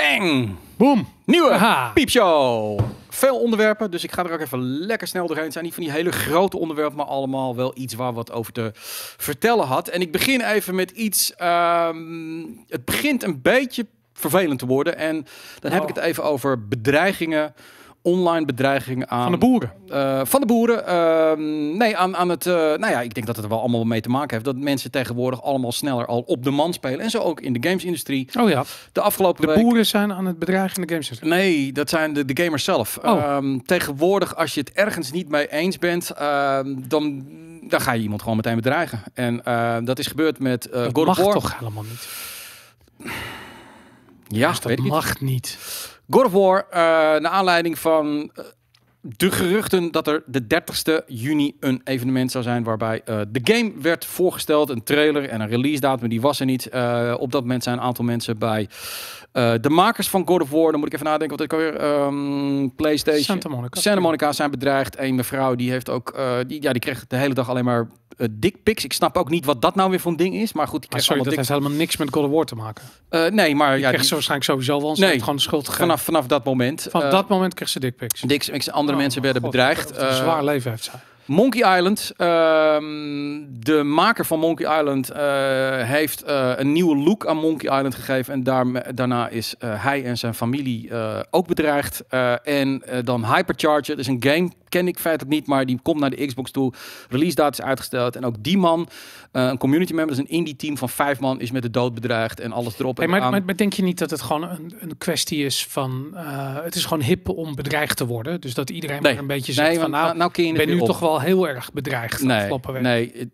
Dang! Boom! Nieuwe Aha. piepshow! Veel onderwerpen, dus ik ga er ook even lekker snel doorheen. Het zijn niet van die hele grote onderwerpen, maar allemaal wel iets waar wat over te vertellen had. En ik begin even met iets. Ehm, het begint een beetje vervelend te worden. En dan heb ik oh. het even over bedreigingen online bedreiging aan. Van de boeren. Eh, van de boeren. Ehm, nee, aan, aan het. Eh, nou ja, ik denk dat het er wel allemaal mee te maken heeft. Dat mensen tegenwoordig allemaal sneller al op de man spelen. En zo ook in de gamesindustrie. Oh ja. De afgelopen. De boeren zijn aan het bedreigen in de gamesindustrie. Nee, dat zijn de, de gamers zelf. Oh. Ehm, tegenwoordig, als je het ergens niet mee eens bent, ehm, dan dan ga je iemand gewoon meteen bedreigen. En dat is gebeurd met uh, dat mag toch helemaal niet? Ja, dat mag niet. God of War, eh, naar aanleiding van eh, de geruchten dat er de 30ste juni een evenement zou zijn waarbij eh, de game werd voorgesteld, een trailer en een release datum, die was er niet. Eh, op dat moment zijn een aantal mensen bij eh, de makers van God of War, dan moet ik even nadenken, wat ik alweer um, PlayStation. Santa Monica. Santa Monica zijn bedreigd. Een mevrouw die heeft ook, die, ja, die kreeg de hele dag alleen maar uh, dickpics. Ik snap ook niet wat dat nou weer voor een ding is. Maar goed, ik ah, allemaal sorry, dat heeft helemaal niks met God of War te maken. nee, maar... Die ja, kreeg die... ze waarschijnlijk sowieso wel nee, gewoon schuld vanaf, vanaf dat moment. Vanaf dat moment kreeg ze dickpics. Dickpics. Andere mensen werden bedreigd. een zwaar eh, leven heeft zij. Monkey Island. Ehm, de maker van Monkey Island eh, heeft eh, een nieuwe look aan Monkey Island gegeven. En daarna is hij en zijn familie ook bedreigd. en dan Hypercharger. Het is een game ken ik feitelijk niet, maar die komt naar de Xbox toe. Release date is uitgesteld. En ook die man, eh, een community member, is dus een indie team van vijf man, is met de dood bedreigd en alles erop. maar, en maar, maar, denk je niet dat het gewoon een, een kwestie is van. Eh, het is gewoon hip om bedreigd te worden. Dus dat iedereen maar een beetje zegt nee, van. Nou, nou, nou je ben nu toch wel heel erg bedreigd. Nee, nee,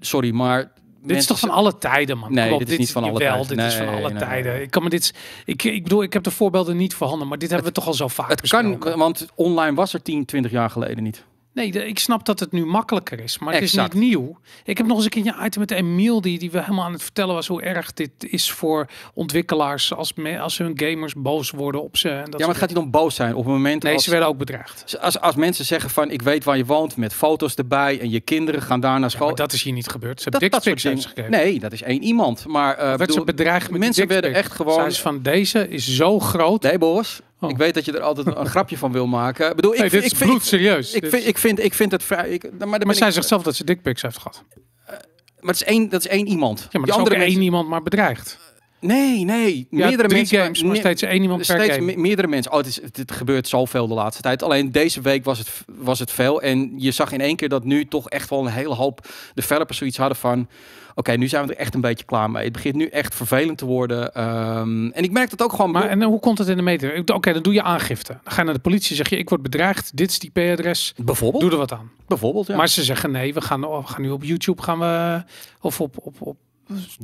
sorry, maar dit is toch van alle tijden, man? Nee, dit is niet van alle tijden. Dit is van alle tijden. ik, kan me dit, ik, ik bedoel, ik heb de voorbeelden niet voorhanden, maar dit hebben we toch al zo vaak Het kan, want online was er 10, 20 jaar geleden niet. Nee, de, ik snap dat het nu makkelijker is, maar het is niet nieuw. Ik heb nog eens een keer een item met Emil die, die we helemaal aan het vertellen was hoe erg dit is voor ontwikkelaars als, als hun gamers boos worden op ze. En dat ja, maar het gaat niet om boos zijn op het moment. Nee, ze werden ook bedreigd. Als, als mensen zeggen van ik weet waar je woont met foto's erbij en je kinderen gaan daar naar school. dat is hier niet gebeurd. Ze hebben dat, dat Nee, dat is één iemand. Maar uh, werd ze bedreigd mensen werden echt gewoon. is van deze is zo groot. Nee, Boris. Oh. Ik weet dat je er altijd een, grapje van wil maken. Ik bedoel, ik, dit bloed serieus. Ik, ik, vind, ik, vind, ik vind het vrij. Ik, maar maar zij zegt zelf dat ze dickpics heeft gehad. Eh, maar het is één, dat is één iemand. Ja, maar is één iemand maar bedreigd. Nee, nee. meerdere mensen, games, maar steeds één iemand per steeds meerdere mensen. Oh, het, is, het, gebeurt zoveel de laatste tijd. Alleen deze week was het, was het veel. En je zag in één keer dat nu toch echt wel een hele hoop developers zoiets hadden van oké, nu zijn we er echt een beetje klaar mee. Het begint nu echt vervelend te worden. Ehm, en ik merk dat ook gewoon. Maar en hoe komt het in de meter? Oké, dan doe je aangifte. Dan ga je naar de politie, zeg je: ik word bedreigd. Dit is die IP-adres. Bijvoorbeeld. Doe er wat aan. Bijvoorbeeld. Ja. Maar ze zeggen: nee, we gaan, we gaan nu op YouTube gaan we of op, op, op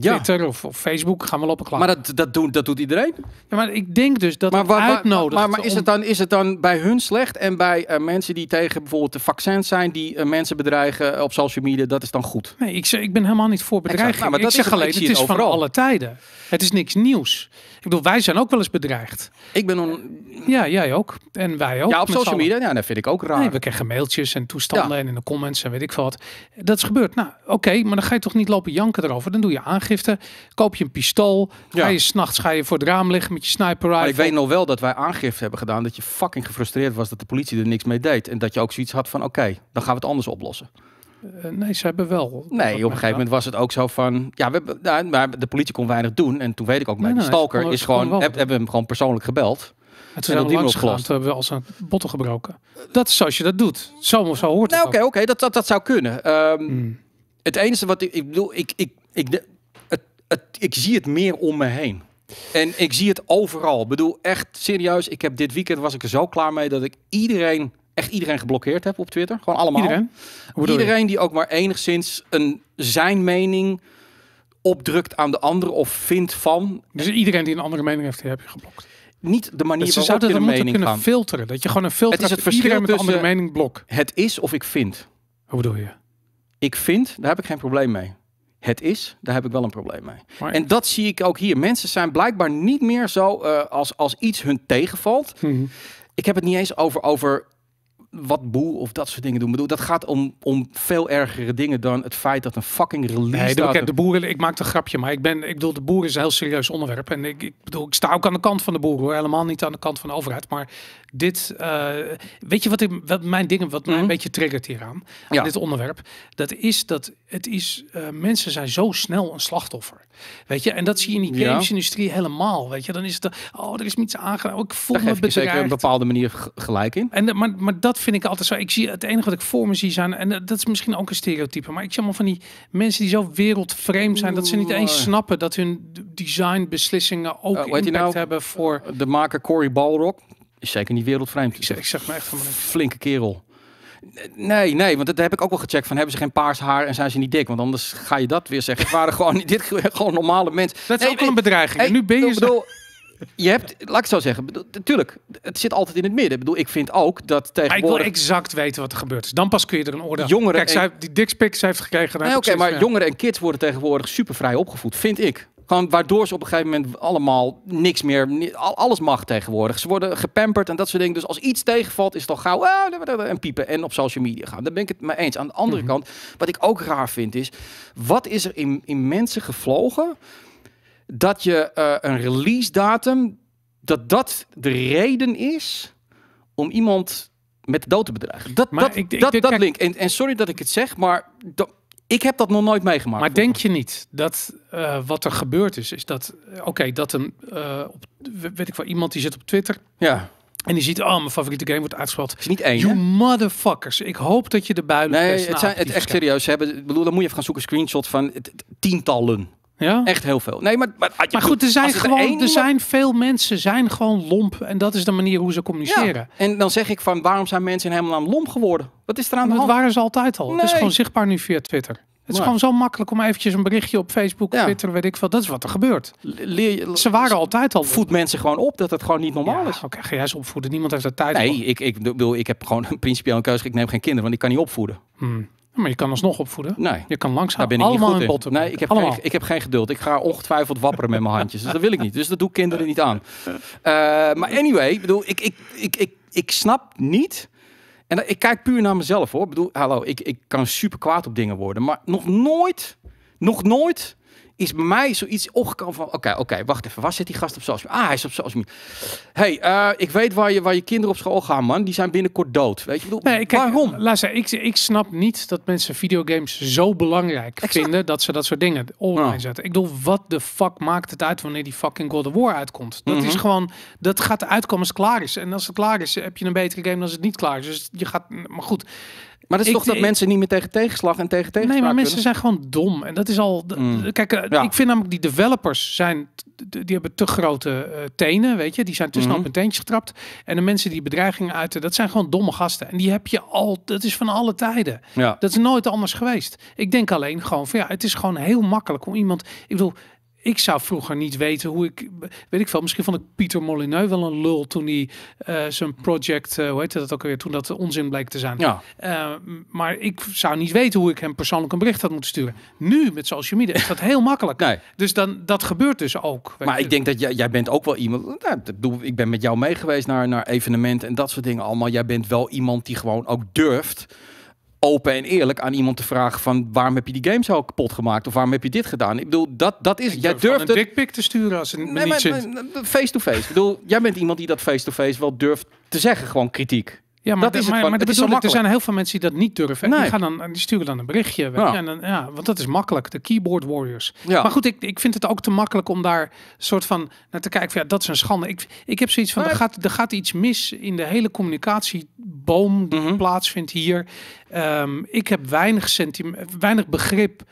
Twitter ja. of, of, Facebook gaan we een klaar. Maar dat, dat, doen, dat doet iedereen? Ja, maar ik denk dus dat maar, waar, uitnodigt. Maar, maar, is, het dan, is het dan bij hun slecht en bij eh, mensen die tegen bijvoorbeeld de vaccins zijn, die eh, mensen bedreigen eh, op social media, dat is dan goed? Nee, ik, ik ben helemaal niet voor nou, bedreiging. maar dat ik alleen, het, is overal. van alle tijden. Het is niks nieuws. Ik bedoel, wij zijn ook wel eens bedreigd. Ik ben on... Ja, jij ook. En wij ook. Ja, op social media, ja, nou, dat vind ik ook raar. Nee, we krijgen mailtjes en toestanden en in de comments en weet ik veel wat. Dat is gebeurd. Nou, oké, maar dan ga je toch niet lopen janken erover. Dan doe je aangifte, koop je een pistool, ja. ga je s'nachts ga je voor het raam liggen met je sniper rifle. Maar ik weet nog wel dat wij aangifte hebben gedaan, dat je fucking gefrustreerd was dat de politie er niks mee deed. En dat je ook zoiets had van, oké, dan gaan we het anders oplossen. Eh, nee, ze hebben wel. Nee, op een gegeven moment was het ook zo van. Ja, we hebben, nou, maar de politie kon weinig doen. En toen weet ik ook, mijn stalker is gewoon. Heb, hebben hem gewoon persoonlijk gebeld. Het is die langs hebben we al zijn botten gebroken. Dat is zoals je dat doet. Zo, zo hoort nou, Oké, oké, dat, dat, dat zou kunnen. Ehm, hmm. Het enige wat ik, ik bedoel, ik, ik, ik, het, het, ik zie het meer om me heen. En ik zie het overal. Ik bedoel, echt serieus, ik heb dit weekend was ik er zo klaar mee dat ik iedereen echt iedereen geblokkeerd heb op Twitter. Gewoon allemaal. Iedereen? iedereen die ook maar enigszins een, zijn mening opdrukt aan de andere of vindt van. Dus iedereen die een andere mening heeft, die heb je geblokt niet de manier dus ze waarop je een mening kunnen filteren. Dat je gewoon een filter het is het verschil met een andere mening blok. Het is of ik vind. Hoe bedoel je? Ik vind, daar heb ik geen probleem mee. Het is, daar heb ik wel een probleem mee. en dat zie ik ook hier. Mensen zijn blijkbaar niet meer zo eh, als, als iets hun tegenvalt. Mhm. Ik heb het niet eens over, over wat boe of dat soort dingen doen. Ik bedoel, dat gaat om, om veel ergere dingen dan het feit dat een fucking release. Nee, de, de boeren, ik maak een grapje, maar ik ben, ik bedoel, de boeren is een heel serieus onderwerp. En ik, ik bedoel, ik sta ook aan de kant van de boeren, helemaal niet aan de kant van de overheid. Maar dit, eh, weet je wat, ik, wat mijn dingen, wat mij een mhm. beetje triggert hieraan, aan dit onderwerp, dat is dat het is, eh, mensen zijn zo snel een slachtoffer. Weet je, en dat zie je in die gamesindustrie industrie helemaal. Weet je, dan is het, oh, er is niets aangedaan. Oh, ik voel Daar me bedreigd. zeker een bepaalde manier gelijk in. En, maar, maar dat vind ik altijd zo. Ik zie het enige wat ik voor me zie zijn, en dat is misschien ook een stereotype, maar ik zie allemaal van die mensen die zo wereldvreemd zijn, dat ze niet eens snappen dat hun designbeslissingen ook uh, impact nou, hebben voor. Eh, de maker Cory Balrog is zeker niet wereldvreemd. Ik zeg, ik zeg maar echt van flinke kerel. Nee, nee, want dat heb ik ook wel gecheckt. Van hebben ze geen paars haar en zijn ze niet dik? Want anders ga je dat weer zeggen. Het waren gewoon, dit, gewoon normale mensen. Dat is ook een bedreiging. en nu ben je zo je hebt, laat ik het zo zeggen, natuurlijk, het zit altijd in het midden. Ik bedoel, ik vind ook dat tegenwoordig... Maar ik wil exact weten wat er gebeurt. Dan pas kun je er een oordeel... Jongeren Kijk, zij, die heeft gekregen... Oké, maar jongeren en kids worden tegenwoordig super vrij opgevoed, vind ik. Gewoon waardoor ze op een gegeven moment allemaal niks meer, alles mag tegenwoordig. Ze worden gepamperd en dat soort dingen. Dus als iets tegenvalt, is het al gauw ah, en piepen en op social media gaan. Daar ben ik het mee eens. Aan de andere mhm. kant, wat ik ook raar vind is, wat is er in, in mensen gevlogen dat je eh, een release datum, dat dat de reden is om iemand met de dood te bedreigen. Dat, dat, ik, dat, dat link. En, en, sorry dat ik het zeg, maar dat, ik heb dat nog nooit meegemaakt. Maar denk je niet dat eh, wat er gebeurd is, is dat, eh, oké, dat een, op, weet ik wel, iemand die zit op Twitter. Ja. En die ziet, oh, mijn favoriete game wordt uitgespeeld. is niet één. You motherfuckers. Ik hoop dat je de builen. Nee, het zijn het echt serieus. Ze hebben, bedoel, dan moet je even gaan zoeken. Screenshot van het, tientallen. Ja? Echt heel veel. Nee, maar, maar, maar goed, er zijn, gewoon, er, zijn veel mensen zijn gewoon lomp. En dat is de manier hoe ze communiceren. Ja. En dan zeg ik van, waarom zijn mensen helemaal aan lomp geworden? Wat is er aan de hand? Dat waren ze altijd al. Het is gewoon zichtbaar nu via Twitter. Het is gewoon zo makkelijk om eventjes een berichtje op Facebook, ja. Twitter, weet ik veel. Dat is wat er gebeurt. Leer, ze waren altijd al. Voed mensen gewoon op dat het gewoon niet normaal is. Oké, okay, ga jij ze opvoeden. Niemand heeft de tijd voor. Nee, ik, ik bedoel, ik heb gewoon een principieel een keuze. Ik neem geen kinderen, want ik kan niet opvoeden. Hmm. Maar je kan alsnog opvoeden. Nee. Je kan langzaam Daar ben ik allemaal niet goed in. Nee, ik heb, geen, ik heb geen geduld. Ik ga ongetwijfeld wapperen met mijn handjes. Dus dat wil ik niet. Dus dat doe kinderen niet aan. Eh, maar anyway, bedoel, ik, ik, ik, ik, ik snap niet... En ik kijk puur naar mezelf hoor. Ik bedoel, hallo, ik, ik kan super kwaad op dingen worden. Maar nog nooit, nog nooit is bij mij zoiets opgekomen van... Oké, oké, wacht even. Waar zit die gast op social Ah, hij is op social hey, eh, ik weet waar je, waar je kinderen op school gaan, man. Die zijn binnenkort dood. Weet je, bedoel, nee, kijk, waarom? ik, ik snap niet dat mensen videogames zo belangrijk vinden... dat ze dat soort dingen online zetten. Ik bedoel, wat de fuck maakt het uit wanneer die fucking God of War uitkomt? Dat is mhm. gewoon... Dat gaat uitkomen als het klaar is. En als het klaar is, heb je een betere game dan als het niet klaar is. Dus je gaat... Maar goed... Maar dat is toch dat mensen niet meer tegen tegenslag en tegen tegenslag. Nee, maar mensen zijn gewoon dom. En dat is al. Mm. Kijk, eh, ik vind namelijk die developers zijn. Die hebben te grote eh, tenen, weet je. Die zijn te mhm. snel op een teentje getrapt. En de mensen die bedreigingen uiten, dat zijn gewoon domme gasten. En die heb je al. Dat is van alle tijden. Ja. Dat is nooit anders geweest. Ik denk alleen gewoon van ja, het is gewoon heel makkelijk om iemand. Ik bedoel, ik zou vroeger niet weten hoe ik, weet ik veel, misschien vond ik Pieter Molyneux wel een lul toen hij eh, zijn project, eh, hoe heette dat ook alweer, toen dat onzin bleek te zijn. Ja. Eh, maar ik zou niet weten hoe ik hem persoonlijk een bericht had moeten sturen. Nu met social media is dat heel makkelijk. Dus dan, dat gebeurt dus ook. maar ik denk dat jij, jij bent ook wel iemand, nou, ik ben met jou mee geweest naar, naar evenementen en dat soort dingen allemaal. Jij bent wel iemand die gewoon ook durft open en eerlijk aan iemand te vragen van waarom heb je die game zo kapot gemaakt of waarom heb je dit gedaan? Ik bedoel, dat, dat is. jij durft een dikpik te sturen als een nee, Face to face. ik bedoel, jij bent iemand die dat face to face wel durft te zeggen, gewoon kritiek. Ja, maar dat is, het, maar, dat is er zijn heel veel mensen die dat niet durven. Die, gaan dan, die sturen dan een berichtje. Ja. dan, ja, want dat is makkelijk, de keyboard warriors. Maar goed, ik, ik vind het ook te makkelijk om daar soort van naar te kijken. Van, ja, dat is een schande. Ik, ik heb zoiets van, er gaat, er gaat iets mis in de hele communicatieboom die mhm. plaatsvindt hier. Ehm, ik heb weinig, weinig begrip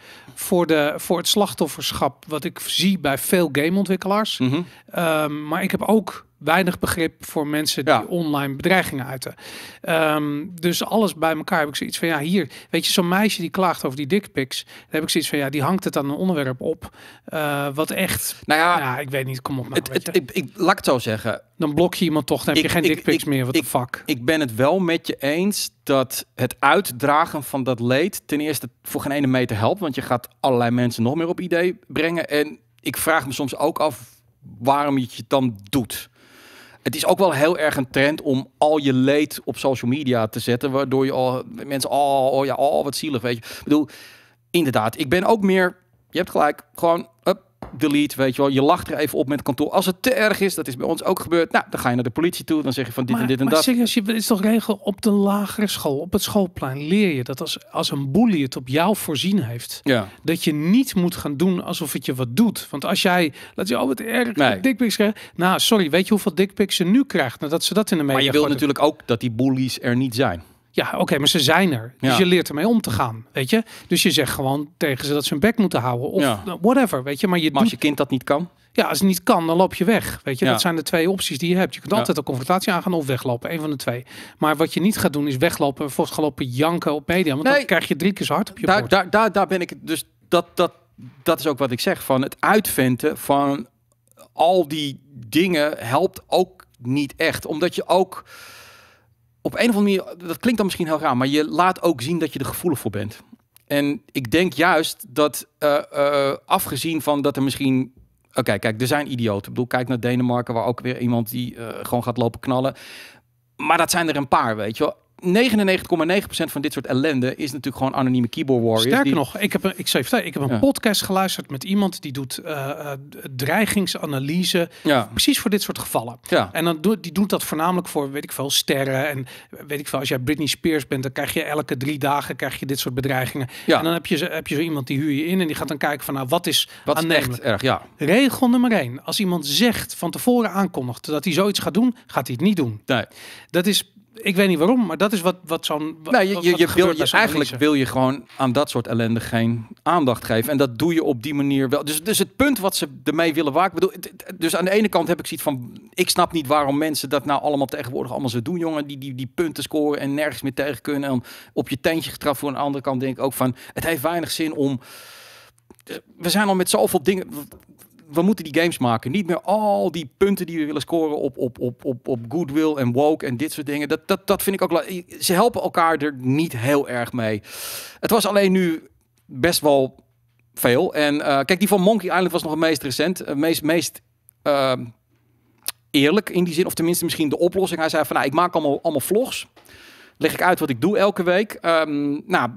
voor, de, voor het slachtofferschap wat ik zie bij veel gameontwikkelaars. Mhm. Ehm, maar ik heb ook weinig begrip voor mensen die online bedreigingen uiten. Ehm, dus alles bij elkaar heb ik zoiets van, ja, hier, weet je, zo'n meisje die klaagt over die dickpics, daar heb ik zoiets van, ja, die hangt het aan een onderwerp op, eh, wat echt, nou ja, ik weet niet, kom op nou, ik, ik, laat het zo zeggen, dan blok je iemand toch. Dan heb je geen dickpics meer. Wat de fuck. Ik ben het wel met je eens dat het uitdragen van dat leed ten eerste voor geen ene meter helpt. Want je gaat allerlei mensen nog meer op idee brengen. En ik vraag me soms ook af waarom je het dan doet. Het is ook wel heel erg een trend om al je leed op social media te zetten. Waardoor je al mensen, oh, oh ja, oh, wat zielig, weet je. Ik bedoel, inderdaad, ik ben ook meer, je hebt gelijk, gewoon, up, delete, weet je wel. Je lacht er even op met kantoor. Als het te erg is, dat is bij ons ook gebeurd. Nou, dan ga je naar de politie toe. Dan zeg je van dit en dit en maar dat. Maar serieus, het is toch regel op de lagere school, op het schoolplein leer je dat als, als een bully het op jou voorzien heeft, ja. dat je niet moet gaan doen alsof het je wat doet. Want als jij, laat je, oh wat erg, nee. Nou, sorry, weet je hoeveel dickpics ze nu krijgt nadat ze dat in de media Maar je wilt natuurlijk ook dat die bullies er niet zijn. Ja, oké, maar ze zijn er. Dus je leert ermee om te gaan, weet je. Dus je zegt gewoon tegen ze dat ze hun bek moeten houden of whatever, weet je. Maar, je als je kind dat niet kan? Ja, als het niet kan, dan loop je weg, weet je. Dat zijn de twee opties die je hebt. Je kunt altijd een confrontatie aangaan of weglopen, een van de twee. Maar wat je niet gaat doen is weglopen en volgens janken op media. Want dan krijg je drie keer zo hard op je daar, daar, daar, daar, ben ik, dus dat, dat, dat is ook wat ik zeg. Van het uitventen van al die dingen helpt ook niet echt. Omdat je ook op een of andere manier, dat klinkt dan misschien heel raar, maar je laat ook zien dat je er gevoelig voor bent. En ik denk juist dat, eh, eh, afgezien van dat er misschien. Oké, kijk, er zijn idioten. Ik bedoel, kijk naar Denemarken, waar ook weer iemand die eh, gewoon gaat lopen knallen. Maar dat zijn er een paar, weet je wel. 99,9% van dit soort ellende is natuurlijk gewoon anonieme keyboard warriors. Sterker nog, ik heb een, ik zei, ik heb een podcast geluisterd met iemand die doet uh, dreigingsanalyse. Ja. Precies voor dit soort gevallen. Ja. En dan doet, die doet dat voornamelijk voor, weet ik veel, sterren. En weet ik veel, als jij Britney Spears bent, dan krijg je elke drie dagen krijg je dit soort bedreigingen. En dan heb je, heb je zo iemand die huur je in en die gaat dan kijken van, nou, wat is wat echt erg, ja. Regel nummer één. Als iemand zegt, van tevoren aankondigt dat hij zoiets gaat doen, gaat hij het niet doen. Nee. Dat is ik weet niet waarom, maar dat is wat, wat zo'n. nee nou, je, je, je wil, je, eigenlijk wil je gewoon aan dat soort ellende geen aandacht geven. En dat doe je op die manier wel. Dus, dus het punt wat ze ermee willen waken. Bedoel, dus aan de ene kant heb ik zoiets van. Ik snap niet waarom mensen dat nou allemaal tegenwoordig allemaal zo doen, jongen. Die, die, die punten scoren en nergens meer tegen kunnen. En op je tentje getrapt. Voor aan de andere kant denk ik ook van. Het heeft weinig zin om eh, we zijn al met zoveel dingen we moeten die games maken. Niet meer al die punten die we willen scoren op, op, op, op, op goodwill en woke en dit soort dingen. Dat, dat, dat vind ik ook... Ze helpen elkaar er niet heel erg mee. Het was alleen nu best wel veel. En eh, kijk, die van Monkey Island was nog het meest recent. meest... meest eh, eerlijk in die zin, of tenminste misschien de oplossing. Hij zei van, nou, ik maak allemaal, allemaal vlogs. Leg ik uit wat ik doe elke week. Um, nou,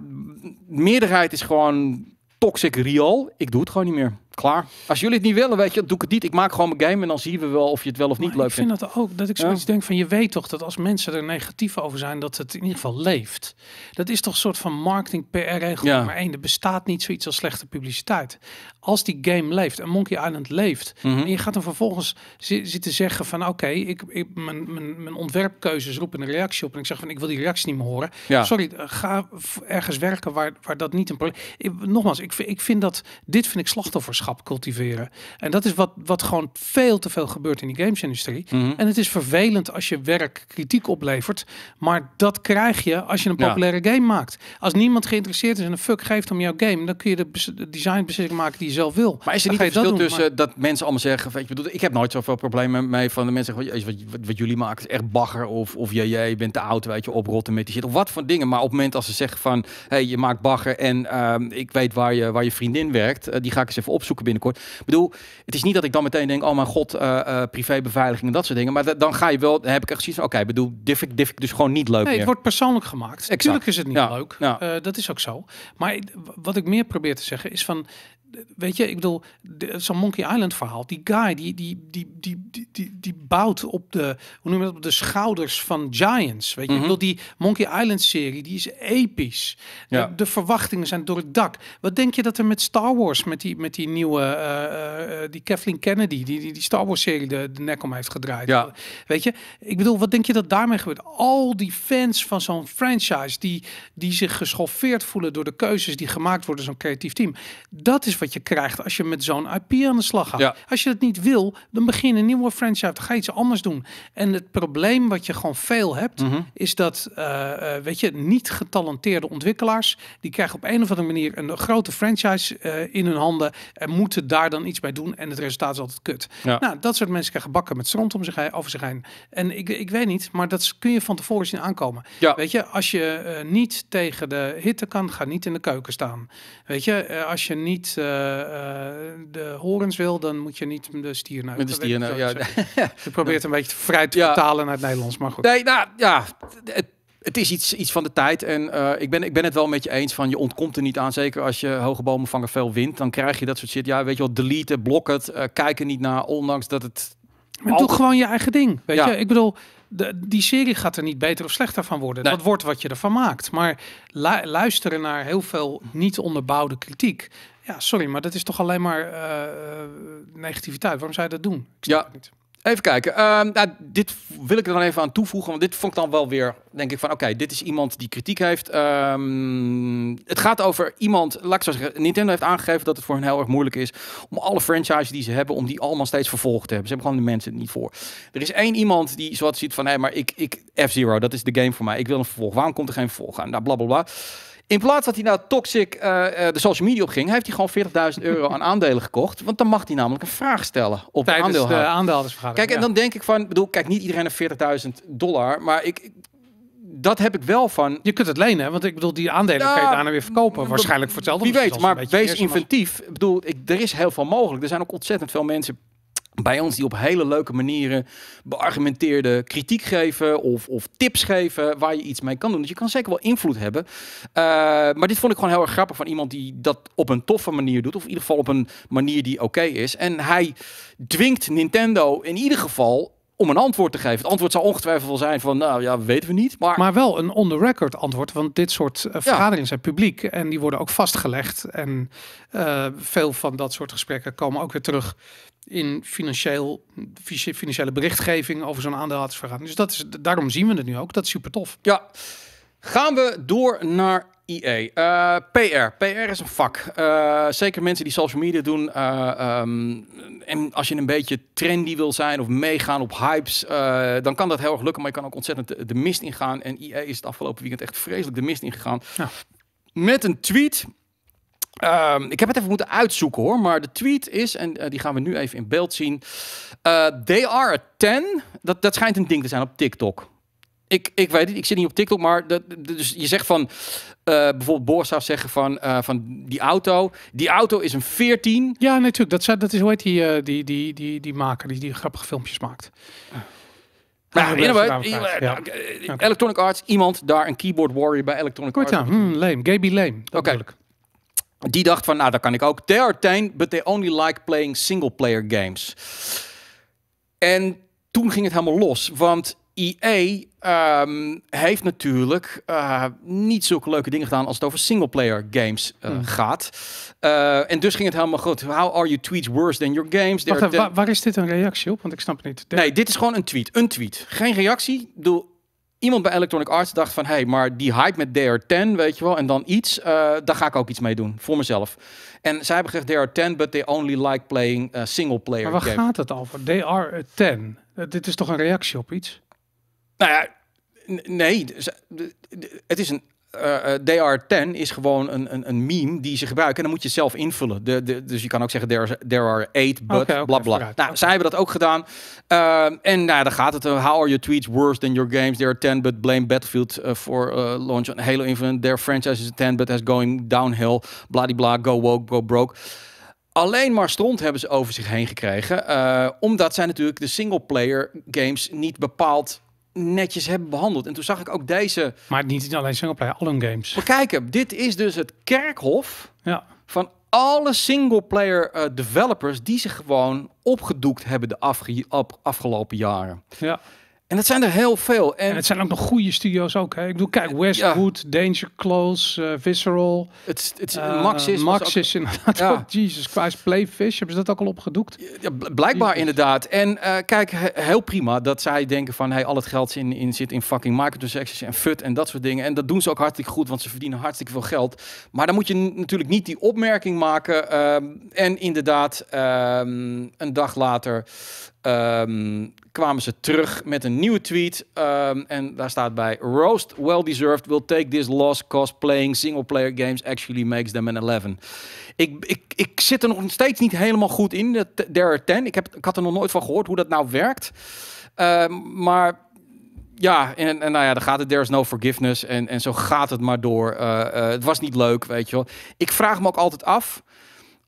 meerderheid is gewoon toxic real. Ik doe het gewoon niet meer klaar. Als jullie het niet willen, weet je, doe ik het niet. Ik maak gewoon mijn game en dan zien we wel of je het wel of niet leuk vindt. Ik vind dat ook, dat ik zoiets denk van, je weet toch dat als mensen er negatief over zijn, dat het in ieder geval leeft. Dat is toch een soort van marketing PR-regel ja. nummer één. Er bestaat niet zoiets als slechte publiciteit. Als die game leeft en Monkey Island leeft, mhm. en je gaat dan vervolgens zitten zeggen van, oké, ik, ik, mijn, mijn, ontwerpkeuzes roepen een reactie op en ik zeg van, ik wil die reactie niet meer horen. Ja. Sorry, eh, ga ergens werken waar, waar dat niet een probleem... Nogmaals, ik, ik vind dat, dit vind ik slachtoffers cultiveren. En dat is wat, wat gewoon veel te veel gebeurt in die gamesindustrie. Mm En het is vervelend als je werk kritiek oplevert. Maar dat krijg je als je een populaire game maakt. Als niemand geïnteresseerd is en een fuck geeft om jouw game, dan kun je de, design designbeslissing maken die je zelf wil. Maar is er niet een verschil dat tussen dat mensen allemaal zeggen, weet je, bedoel, ik heb nooit zoveel problemen mee van de mensen zeggen, wat, wat, jullie maken is echt bagger of, of jij, jij bent te oud, weet je, oprotten met die shit of wat voor dingen. Maar op het moment als ze zeggen van, hey, je maakt bagger en ehm, ik weet waar je, waar je vriendin werkt, eh, die ga ik eens even opzoeken binnenkort. bedoel, het is niet dat ik dan meteen denk, oh mijn god, eh, eh, privébeveiliging en dat soort dingen. Maar dan ga je wel, dan heb ik echt zoiets van, oké, bedoel, diff ik, dus gewoon niet leuk Nee, het wordt persoonlijk gemaakt. Natuurlijk is het niet leuk. Ja. Eh, dat is ook zo. Maar wat ik meer probeer te zeggen is van, weet je, ik bedoel, zo'n Monkey Island verhaal. Die guy, die, die, die, die, die, die, die bouwt op de, hoe noem je dat, op de schouders van Giants. Weet je, ik mhm. bedoel, die Monkey Island serie, die is episch. De, verwachtingen zijn door het dak. Wat denk je dat er met Star Wars, met die, met die nieuwe, uh, die Kathleen Kennedy, die, die, die Star Wars serie de, de nek om heeft gedraaid. Ja. Weet je, ik bedoel, wat denk je dat daarmee gebeurt? Al die fans van zo'n franchise, die, die zich geschoffeerd voelen door de keuzes die gemaakt worden zo'n creatief team. Dat is wat je krijgt als je met zo'n IP aan de slag gaat. Ja. Als je dat niet wil, dan begin een nieuwe franchise. ga iets anders doen. En het probleem wat je gewoon veel hebt, mhm. is dat, eh, eh, weet je, niet getalenteerde ontwikkelaars, die krijgen op een of andere manier een grote franchise eh, in hun handen en moeten daar dan iets mee doen. En het resultaat is altijd kut. Nou, dat soort mensen krijgen bakken met stront om zich heen, over zich heen. En ik, ik weet niet, maar dat kun je van tevoren zien aankomen. Ja. Weet je, als je niet tegen de hitte kan, ga niet in de keuken staan. Weet je, als je niet eh, de horens wil, dan moet je niet de stier naar. Met de stier naar, ja. Je probeert een beetje fruit te vertalen naar het Nederlands, maar goed. Nee, nou, ja, het, is iets, iets van de tijd. En eh, ik, ben, ik ben het wel met je eens van je ontkomt er niet aan. Zeker als je hoge bomen vangen, veel wind, Dan krijg je dat soort shit. Ja, weet je wel, delete, blok het. Eh, kijk er niet naar. Ondanks dat het. Maar altijd... doe gewoon je eigen ding. Weet je, ik bedoel, de, die serie gaat er niet beter of slechter van worden. Dat wordt wat je ervan maakt. Maar luisteren naar heel veel niet onderbouwde kritiek. Ja, sorry, maar dat is toch alleen maar eh, eh, negativiteit. Waarom zou je dat doen? Ik snap ja. het niet. Even kijken. Ehm, nou, dit wil ik er dan even aan toevoegen. Want dit vond ik dan wel weer, denk ik, van oké, dit is iemand die kritiek heeft. Ehm, het gaat over iemand, laat ik zo zeggen, Nintendo heeft aangegeven dat het voor hen heel erg moeilijk is om alle franchises die ze hebben, om die allemaal steeds vervolgd te hebben. Ze hebben gewoon de mensen niet voor. Er is één iemand die zoiets ziet van, hé, hey, maar ik, ik F-Zero, dat is de game voor mij. Ik wil een vervolg. Waarom komt er geen vervolg aan? Nou, blablabla. bla. In plaats dat hij nou toxic eh, eh, de social media op ging, heeft hij gewoon 40.000 euro aan aandelen gekocht. Want dan mag hij namelijk een vraag stellen op de, Kijk, en dan denk ik van, bedoel, kijk, niet iedereen heeft 40.000 dollar, maar ik, dat heb ik wel van. Je kunt het lenen, want ik bedoel, die aandelen nou, kan je daarna weer verkopen. Waarschijnlijk voor hetzelfde. Wie weet, maar wees inventief. Ik bedoel, ik, er is heel veel mogelijk. Er zijn ook ontzettend veel mensen bij ons die op hele leuke manieren beargumenteerde kritiek geven of, of, tips geven waar je iets mee kan doen. Dat dus je kan zeker wel invloed hebben. Eh, maar dit vond ik gewoon heel erg grappig van iemand die dat op een toffe manier doet. Of in ieder geval op een manier die oké is. En hij dwingt Nintendo in ieder geval om een antwoord te geven. Het antwoord zou ongetwijfeld wel zijn van, nou ja, weten we niet. Maar, wel een on-the-record antwoord, want dit soort uh, vergaderingen zijn publiek en die worden ook vastgelegd. En eh, veel van dat soort gesprekken komen ook weer terug in financieel, financiële berichtgeving over zo'n aandeelhoudersvergadering. Dus dat is, daarom zien we het nu ook. Dat is super tof. Ja. Gaan we door naar IE. Eh, PR. PR is een vak. Eh, zeker mensen die social media doen. Eh, ehm, en als je een beetje trendy wil zijn of meegaan op hypes, dan kan dat heel erg lukken. Maar je kan ook ontzettend de, de mist ingaan. En IE is het afgelopen weekend echt vreselijk de mist ingegaan. Ja. Met een tweet Ehm, ik heb het even moeten uitzoeken hoor, maar de tweet is, en eh, die gaan we nu even in beeld zien. Eh, they are a 10. Dat, dat schijnt een ding te zijn op TikTok. Ik, ik weet het, ik zit niet op TikTok, maar dat, dus je zegt van, eh, bijvoorbeeld Boris zou zeggen van, van die auto, die auto is een 14. Ja, natuurlijk, dat, dat is hoe heet die, die, die, die, die maker die, die grappige filmpjes maakt. Nou, ja, anyway, ja. Electronic Arts, iemand daar een keyboard warrior bij Electronic Arts. ja, hmm, lame, Gaby Lame. Oké die dacht van, nou, dat kan ik ook. They are but they only like playing single-player games. En toen ging het helemaal los, want EA um, ehm, heeft natuurlijk uh, niet zulke leuke dingen gedaan als het over single-player games uh, gaat. Uh, en dus ging het helemaal goed. How are your tweets worse than your games? Wacht, waar, is dit een reactie op? Want ik snap het niet. De nee, dit is gewoon een tweet. Een tweet. Geen reactie. Doe iemand bij Electronic Arts dacht van... hé, hey, maar die hype met DR10, weet je wel, en dan iets... Eh, daar ga ik ook iets mee doen, voor mezelf. En zij hebben gezegd DR10, but they only like playing eh, single player Maar waar gaat het over? DR10? Eh, dit is toch een reactie op iets? Nou ja, nee. Het is een uh, eh, DR10 eh, is gewoon een, een, een meme die ze gebruiken. En dan moet je zelf invullen. De, de, dus je kan ook zeggen, there, there are eight, but okay, Nou, okay. zij hebben dat ook gedaan. Ehm, en nou, daar gaat het. Uh, how are your tweets worse than your games? There are 10, but blame Battlefield for launch on Halo Infinite. Their franchise is 10, but has going downhill. Bladibla, go woke, go broke. Alleen maar stront hebben ze over zich heen gekregen. omdat zij natuurlijk de single player games niet bepaald netjes hebben behandeld. En toen zag ik ook deze... Maar niet alleen singleplayer, al hun games. Maar kijken, dit is dus het kerkhof ja. van alle singleplayer uh, eh, developers die zich gewoon opgedoekt hebben de afge afgelopen jaren. Ja. En dat zijn er heel veel. En, het zijn ook nog goede studio's ook. Hè? Ik bedoel, kijk, Westwood, Danger Close, eh, Visceral. Het, is uh, eh, Maxis. inderdaad. Ja. Jesus Christ, Playfish. Hebben ze dat ook al opgedoekt? Ja, blijkbaar inderdaad. En eh, kijk, heel prima dat zij denken van... Hey, al het geld in, in zit in fucking microtransactions en FUT en dat soort dingen. En dat doen ze ook hartstikke goed, want ze verdienen hartstikke veel geld. Maar dan moet je natuurlijk niet die opmerking maken. Ehm, en inderdaad, ehm, een dag later Ehm, kwamen ze terug met een nieuwe tweet. Ehm, en daar staat bij: Roast well deserved. Will take this loss cause playing single player games actually makes them an 11. Ik, ik, ik zit er nog steeds niet helemaal goed in. De There 10. Ik, heb, ik had er nog nooit van gehoord hoe dat nou werkt. Ehm, maar ja, en, en, nou ja, dan gaat het There's No Forgiveness. En, en zo gaat het maar door. Eh, eh, het was niet leuk, weet je wel. Ik vraag me ook altijd af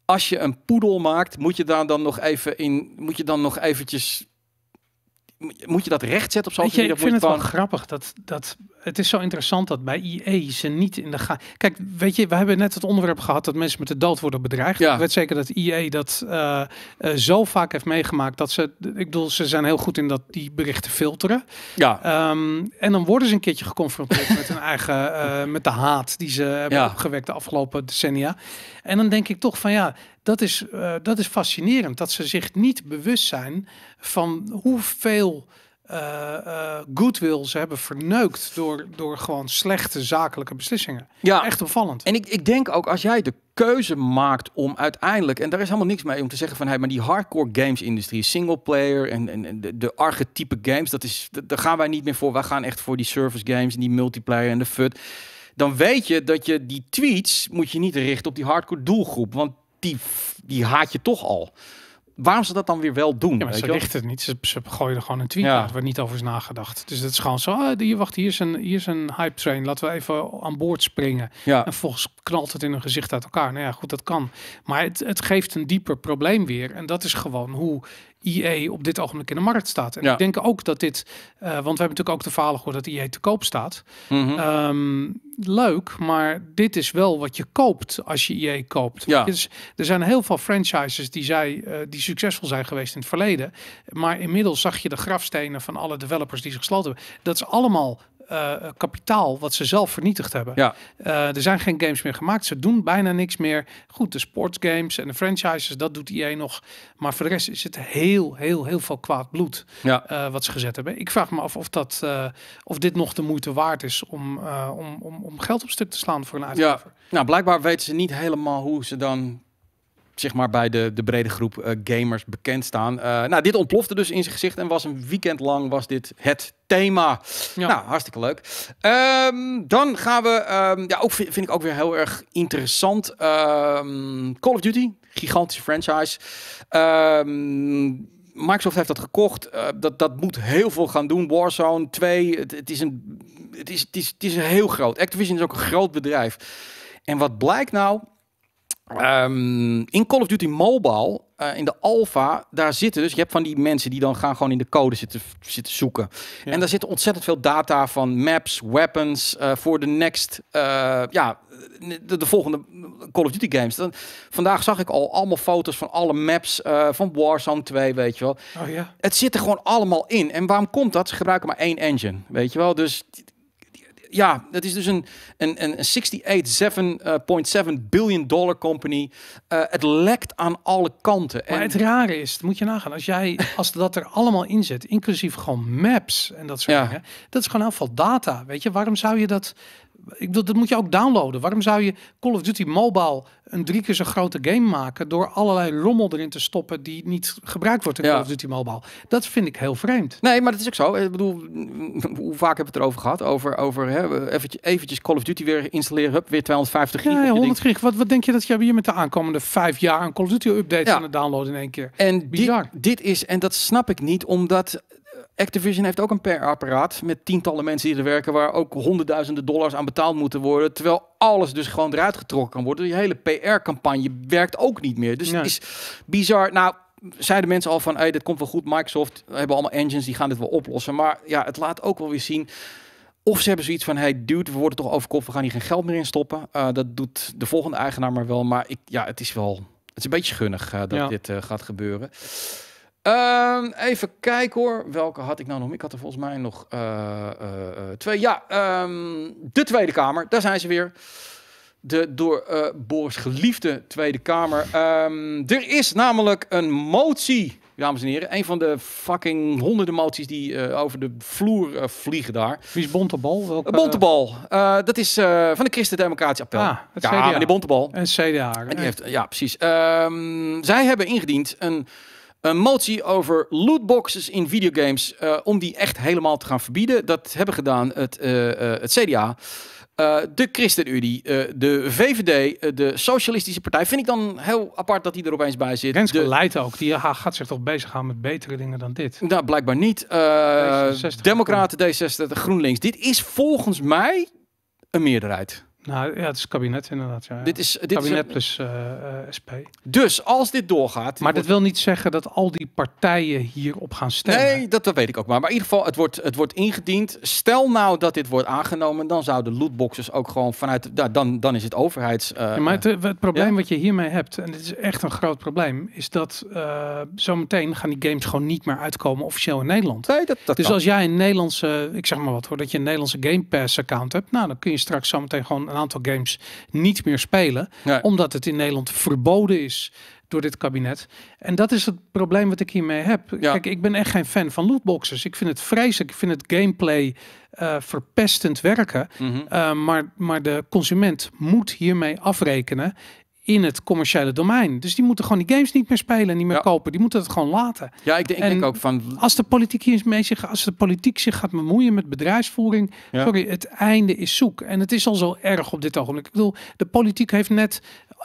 als je een poedel maakt, moet je daar dan nog even in, moet je dan nog eventjes moet je dat recht zetten op zo'n media? Ik vind het wel grappig. Dat, dat, het is zo interessant dat bij IE ze niet in de ga. Kijk, weet je, we hebben net het onderwerp gehad dat mensen met de dood worden bedreigd. Ja. Ik weet zeker dat IE dat eh, eh, zo vaak heeft meegemaakt dat ze, ik bedoel, ze zijn heel goed in dat die berichten filteren. Ja. Ehm, en dan worden ze een keertje geconfronteerd met hun eigen, eh, met de haat die ze hebben ja. opgewekt de afgelopen decennia. En dan denk ik toch van ja, dat is, eh, dat is fascinerend. Dat ze zich niet bewust zijn van hoeveel uh, goodwill ze hebben verneukt door, door gewoon slechte zakelijke beslissingen. Ja. Echt opvallend. En ik, ik denk ook als jij de keuze maakt om uiteindelijk, en daar is helemaal niks mee om te zeggen van, hey, maar die hardcore games industrie, single player en, en, de, de, archetype games, dat is, daar gaan wij niet meer voor. Wij gaan echt voor die service games en die multiplayer en de fut. Dan weet je dat je die tweets moet je niet richten op die hardcore doelgroep, want die, die haat je toch al. Waarom ze dat dan weer wel doen? Ja, ze richten het niet. Ze, gooien er gewoon een tweet ja. uit waar niet over is nagedacht. Dus dat is gewoon zo. hier, ah, wacht, hier is, een, hier is een hype train. Laten we even aan boord springen. Ja. En volgens knalt het in hun gezicht uit elkaar. Nou ja, goed, dat kan. Maar het, het geeft een dieper probleem weer. En dat is gewoon hoe IE op dit ogenblik in de markt staat. En ik denk ook dat dit, eh, want we hebben natuurlijk ook de verhalen gehoord dat IE te koop staat. Mhm. Ehm, leuk, maar dit is wel wat je koopt als je IE koopt. Ja. Dus er zijn heel veel franchises die, zij, eh, die succesvol zijn geweest in het verleden. Maar inmiddels zag je de grafstenen van alle developers die zich gesloten hebben. Dat is allemaal eh, kapitaal wat ze zelf vernietigd hebben. Ja. Eh, er zijn geen games meer gemaakt. Ze doen bijna niks meer. Goed, de sportsgames en de franchises, dat doet IE nog. Maar voor de rest is het heel, heel, heel veel kwaad bloed ja. Eh, wat ze gezet hebben. Ik vraag me af of, dat, of dit nog de moeite waard is om, om, om, om, geld op stuk te slaan voor een uitgever. Ja. Nou, blijkbaar weten ze niet helemaal hoe ze dan zeg maar bij de, de brede groep eh, gamers bekend staan. Eh, nou, dit ontplofte dus in zijn gezicht en was een weekend lang was dit het thema. Ja. Nou, hartstikke leuk. Ehm, dan gaan we, ehm, ja, ook vind ik ook weer heel erg interessant. Ehm, Call of Duty, gigantische franchise. Microsoft heeft dat gekocht. Eh, dat, dat moet heel veel gaan doen. Warzone 2, het, het, is een, het, is, het, is, het is een heel groot. Activision is ook een groot bedrijf. En wat blijkt nou? Ehm, in Call of Duty Mobile, eh, in de alpha, daar zitten dus... Je hebt van die mensen die dan gaan gewoon in de code zitten, zitten zoeken. En daar zitten ontzettend veel data van maps, weapons... Eh, voor de next... Eh, ja, de, volgende Call of Duty games. Dan, vandaag zag ik al allemaal foto's van alle maps van Warzone 2, weet je wel. Oh, ja. Het zit er gewoon allemaal in. En waarom komt dat? Ze gebruiken maar één engine, weet je wel. Dus ja, dat is dus een, een, een 68,7 eh, billion dollar company. Eh, het lekt aan alle kanten. Maar en... het rare is, moet je nagaan, als jij, als dat er allemaal in zit, inclusief gewoon maps en dat soort dingen, dat is gewoon heel veel data. Weet je, waarom zou je dat ik bedoel, dat moet je ook downloaden. Waarom zou je Call of Duty Mobile een drie keer zo grote game maken door allerlei rommel erin te stoppen die niet gebruikt wordt in ja. Call of Duty Mobile? Dat vind ik heel vreemd. Nee, maar dat is ook zo. Ik bedoel, hoe vaak hebben we het erover gehad? Over, over hè, eventjes, eventjes Call of Duty weer installeren, hup, weer 250 gig. Ja, 100 gig. Wat, wat denk je dat je hier met de aankomende vijf jaar een Call of Duty update ja. aan het downloaden in één keer? En Bizar. dit is, en dat snap ik niet, omdat Activision heeft ook een PR-apparaat met tientallen mensen die er werken, waar ook honderdduizenden dollars aan betaald moeten worden. Terwijl alles dus gewoon eruit getrokken kan worden. Die hele PR-campagne werkt ook niet meer. Dus het is bizar. Nou, zeiden mensen al van, hey, dit komt wel goed. Microsoft we hebben allemaal engines, die gaan dit wel oplossen. Maar ja, het laat ook wel weer zien. Of ze hebben zoiets van, hey dude, we worden toch overkop. we gaan hier geen geld meer in stoppen. Eh, dat doet de volgende eigenaar maar wel. Maar ik, ja, het is wel, het is een beetje gunnig eh, dat dit eh, gaat gebeuren. Ehm, even kijken hoor. Welke had ik nou nog? Ik had er volgens mij nog eh, eh, eh, twee. Ja, ehm, de Tweede Kamer. Daar zijn ze weer. De door uh, Boris geliefde Tweede Kamer. Ehm, er is namelijk een motie, dames en heren. Een van de fucking honderden moties die over de vloer vliegen daar. Wie is Bontebal? Welke... Bontebal. dat is van de Christen-Democratie Appel. Ah, het ja, CDA. Die Bontebal. En CDA. En die heeft, ja, precies. zij hebben ingediend een een motie over lootboxes in videogames. Eh, om die echt helemaal te gaan verbieden. Dat hebben gedaan het, eh, eh, het CDA. de ChristenUnie, de VVD, de Socialistische Partij. Vind ik dan heel apart dat die er opeens bij zit. Renske de... Leidt ook. Die ah, gaat zich toch bezighouden met betere dingen dan dit? Nou, blijkbaar niet. Democraten, D66, GroenLinks. Dit is volgens mij een meerderheid. Nou ja, het is kabinet inderdaad. Ja, Dit is, dit kabinet plus eh, eh, SP. Dus als dit doorgaat. maar dat wil niet zeggen dat al die partijen hierop gaan stemmen. Nee, dat, weet ik ook maar. Maar in ieder geval, het wordt, het wordt ingediend. Stel nou dat dit wordt aangenomen, dan zouden lootboxes ook gewoon vanuit. Nou, dan, dan is het overheids. Eh, maar het, het probleem wat je hiermee hebt, en dit is echt een groot probleem, is dat zometeen gaan die games gewoon niet meer uitkomen officieel in Nederland. Nee, dat, dat dus als jij een Nederlandse, ik zeg maar wat hoor, dat je een Nederlandse Game Pass account hebt, nou dan kun je straks zometeen gewoon een aantal games niet meer spelen. Omdat het in Nederland verboden is door dit kabinet. En dat is het probleem wat ik hiermee heb. Ja. Kijk, ik ben echt geen fan van lootboxes. Ik vind het vreselijk. Ik vind het gameplay eh, verpestend werken. Mhm. Eh, maar, maar de consument moet hiermee afrekenen in het commerciële domein. Dus die moeten gewoon die games niet meer spelen, niet meer kopen. Die moeten het gewoon laten. Ja, ik denk, ik ook van. Als de politiek hier zich, als de politiek zich gaat bemoeien met bedrijfsvoering, sorry, het einde is zoek. En het is al zo erg op dit ogenblik. Ik bedoel, de politiek heeft net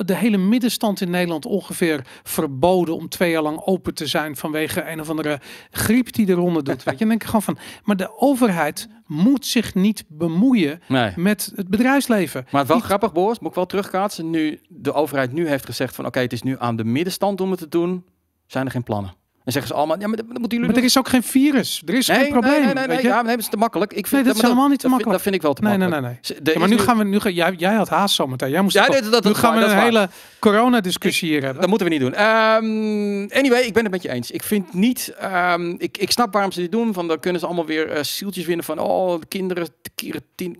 de hele middenstand in Nederland ongeveer verboden om twee jaar lang open te zijn vanwege een of andere griep die eronder doet. Weet je, denk ik gewoon van, maar de overheid moet zich niet bemoeien met het bedrijfsleven. Maar het wel niet... grappig, Boris, moet ik wel terugkaatsen. Nu de overheid nu heeft gezegd van oké, het is nu aan de middenstand om het te doen, zijn er geen plannen. En zeggen ze allemaal, ja, maar dat moeten jullie Maar doen. er is ook geen virus. Er is nee, geen probleem. Nee, nee, nee, Ja, nee, dat is te makkelijk. Ik vind, nee, dat, dat is helemaal niet te makkelijk. Dat vind, ik wel te makkelijk. Nee, nee, nee. maar nu, gaan we, nu ga, jij, jij had haast zometeen. Jij moest ja, nee, dat, dat, nu gaan we een hele Corona-discussie hier hebben. Dat moeten we niet doen. Ehm, anyway, ik ben het met je eens. Ik vind niet. Ehm, ik, ik snap waarom ze dit doen. Van dan kunnen ze allemaal weer uh, zieltjes winnen van. Oh, kinderen,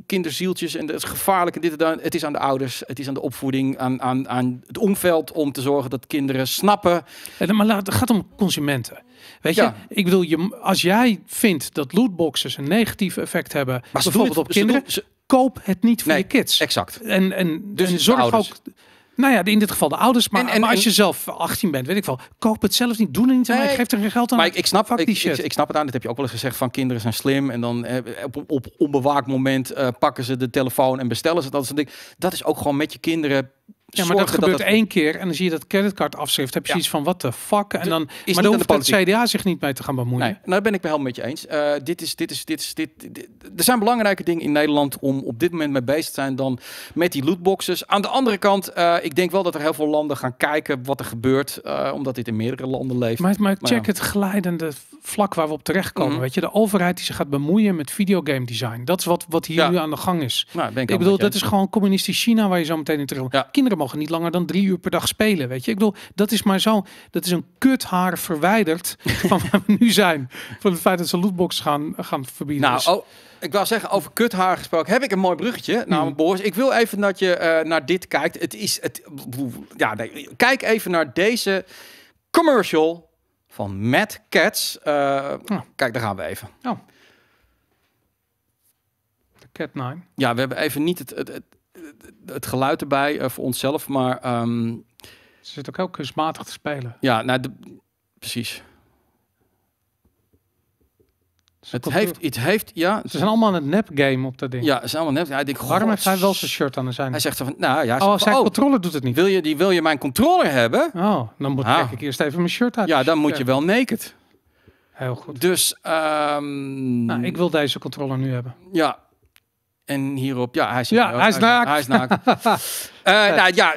kinderzieltjes. En dat is gevaarlijk. En dit en Het is aan de ouders. Het is aan de opvoeding. Aan, aan, aan het omveld. Om te zorgen dat kinderen snappen. En, eh, maar laat, het gaat om consumenten. Weet je, ik bedoel, je, als jij vindt dat lootboxes een negatief effect hebben, maar bijvoorbeeld het, op kinderen, koop het niet voor je kids. Exact. En, en, dus en zorg ook nou ja, in dit geval de ouders. Maar, en, als je zelf 18 bent, weet ik wel, koop het zelf niet, doe er niet aan, geef er geen geld aan. Maar ik, snap, ik, ik, ik, snap het aan, dat heb je ook wel eens gezegd van kinderen zijn slim en dan eh, op, onbewaakt moment eh, pakken ze de telefoon en bestellen ze dat soort dus dingen. Dat is ook gewoon met je kinderen ja, maar dat gebeurt één keer en dan zie je dat creditcard afschrift. Heb je ja. iets van wat de fuck? En dan, is maar dan hoeft het CDA zich niet mee te gaan bemoeien. nou, daar ben ik me helemaal met je eens. Eh, dit is, dit is, dit is, dit, Er zijn belangrijke dingen in Nederland om op dit moment mee bezig te zijn dan met die lootboxes. Aan de andere kant, eh, ik denk wel dat er heel veel landen gaan kijken wat er gebeurt, eh, omdat dit in meerdere landen leeft. Maar, maar check het glijdende vlak waar we op terechtkomen. komen mhm. Weet je, de overheid die zich gaat bemoeien met videogame design. Dat is wat, wat hier nu aan de gang is. Nou, ik, bedoel, dat is gewoon communistisch China waar je zo meteen in terug. Ja. Kinderen mogen niet langer dan drie uur per dag spelen. Weet je, ik bedoel, dat is maar zo. Dat is een kuthaar verwijderd van waar we nu zijn. Van het feit dat ze lootbox gaan, gaan verbieden. Nou, dus- oh, ik wil zeggen, over kuthaar gesproken heb ik een mooi bruggetje. Nou, mm. Boris, ik wil even dat je eh, naar dit kijkt. Het is. Het, ja, kijk even naar deze commercial van Matt Cats. Eh, ah. Kijk, daar gaan we even. Oh. Cat 9. Ja, we hebben even niet het, het het geluid erbij eh, voor onszelf, maar... Um, Ze zit ook heel kunstmatig te spelen. Ja, nou, precies. het heeft, het heeft, ja. Ze zijn allemaal een nep-game op dat ding. Ja, ze zijn allemaal nep. Hij denkt, Waarom heeft wel zijn shirt aan de zijn? Hij zegt van, nou ja. zijn oh, oh, controller doet het niet. Wil je, die, wil je mijn controller hebben? Oh, dan moet ah. ik eerst even mijn shirt uit. Ja, dan moet je wel naked. Heel goed. Dus, ehm, nou, ik wil deze controller nu hebben. Ja, en hierop, ja, hij is, ja, hij is naakt. Hij eh, nou ja,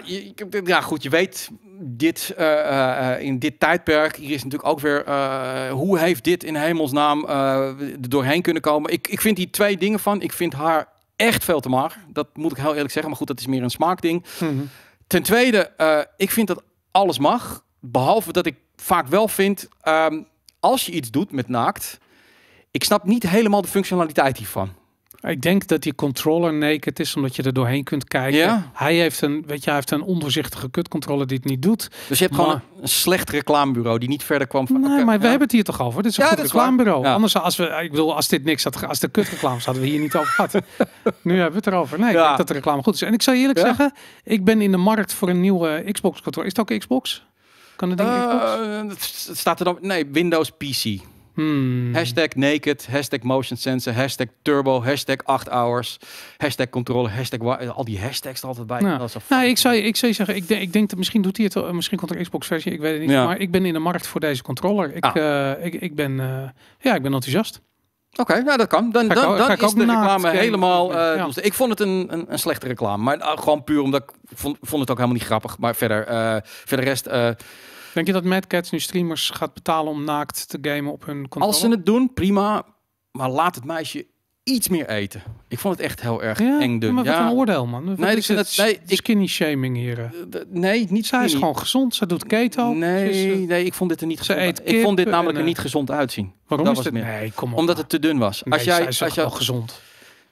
ja, goed, je weet dit, eh, eh, in dit tijdperk, hier is natuurlijk ook weer, hoe heeft dit in hemelsnaam er doorheen kunnen komen? Ik, ik vind die twee dingen van, ik vind haar echt veel te mag. Dat moet ik heel eerlijk zeggen, maar goed, dat is meer een smaakding. Mhm. Ten tweede, ik vind dat alles mag, behalve dat ik vaak wel vind, ehm, als je iets doet met naakt, ik snap niet helemaal de functionaliteit hiervan. Ik denk dat die controller naked is, omdat je er doorheen kunt kijken. Ja? Hij, heeft een, weet je, heeft een onvoorzichtige kutcontroller die het niet doet. Dus je hebt gewoon een slecht reclamebureau die niet verder kwam van... Nee, maar we hebben het hier toch over? Dit is een ja, goed reclamebureau. Anders, als, we, ik bedoel, als dit niks had, als de kutreclames hadden we hier niet over gehad. nu hebben we het erover. Nee, ik dat de reclame goed is. En ik zou eerlijk zeggen, ik ben in de markt voor een nieuwe Xbox-controller. Is het ook Xbox? Kan het ding Xbox? Eh, het staat er dan... Nee, Windows PC. Hmm. Hashtag naked, hashtag motion sensor, hashtag turbo, hashtag 8 hours, hashtag controle, hashtag al die hashtags er altijd bij. Nou, nou ik, zou, ik zou zeggen, ik, denk, ik denk dat misschien doet hij het, misschien komt er Xbox versie, ik weet het niet. Ja. Maar ik ben in de markt voor deze controller. Ik, ah. eh, ik, ik, ben, eh, ja, ik ben enthousiast. Oké, nou dat kan. Dan, dan, dan is de reclame helemaal... Eh, dus ik vond het een, een, een slechte reclame. Maar gewoon puur omdat ik vond, vond, het ook helemaal niet grappig. Maar verder, uh, voor de rest... Denk je dat Mad Cats nu streamers gaat betalen om naakt te gamen op hun controller? Als ze het doen, prima. Maar laat het meisje iets meer eten. Ik vond het echt heel erg ja, eng dun. Maar wat ja. een oordeel, man. nee, ik vind het, nee, skinny shaming hier. Eh. Nee, niet Zij is gewoon gezond. Ze doet keto. Nee, eh, nee ik vond dit er niet gezond eet Ik vond dit namelijk er eh, niet gezond uitzien. Waarom is was het? Meer. Nee, kom Omdat het te dun was. als jij, als jij, gezond.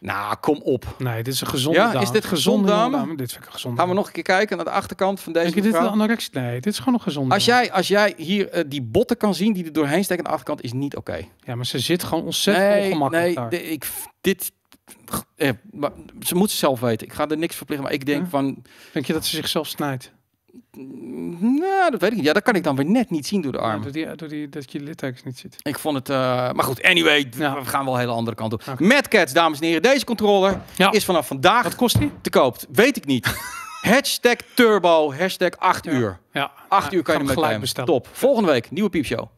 Nou, kom op. Nee, dit is een gezonde ja, dame. Is dit gezonde, dame? Dit is een gezonde Gaan we nog een keer kijken naar de achterkant van deze Denk je dit anorexie? Nee, dit is gewoon een gezonde als dame. jij, als jij hier eh, die botten kan zien die er doorheen steken aan de achterkant, is niet oké. Ja, maar ze zit gewoon ontzettend nee, ongemakkelijk nee, daar. Nee, ik, dit... Eh, ze moet zelf weten. Ik ga er niks verplichten, maar ik denk van... Denk je dat ze zichzelf snijdt? Nou, dat weet ik niet. Ja, dat kan ik dan weer net niet zien door de arm. Ja, door die, dat je littekens niet ziet. Ik vond het... Eh, maar goed, anyway. We gaan wel een hele andere kant op. Madcat's Mad Cats, dames en heren. Deze controller is vanaf vandaag... Wat Te koop. Weet ik niet. hashtag turbo. Hashtag 8 uur. Ja. 8 uur kan je hem gelijk bestellen. Top. Volgende week. Nieuwe piepshow.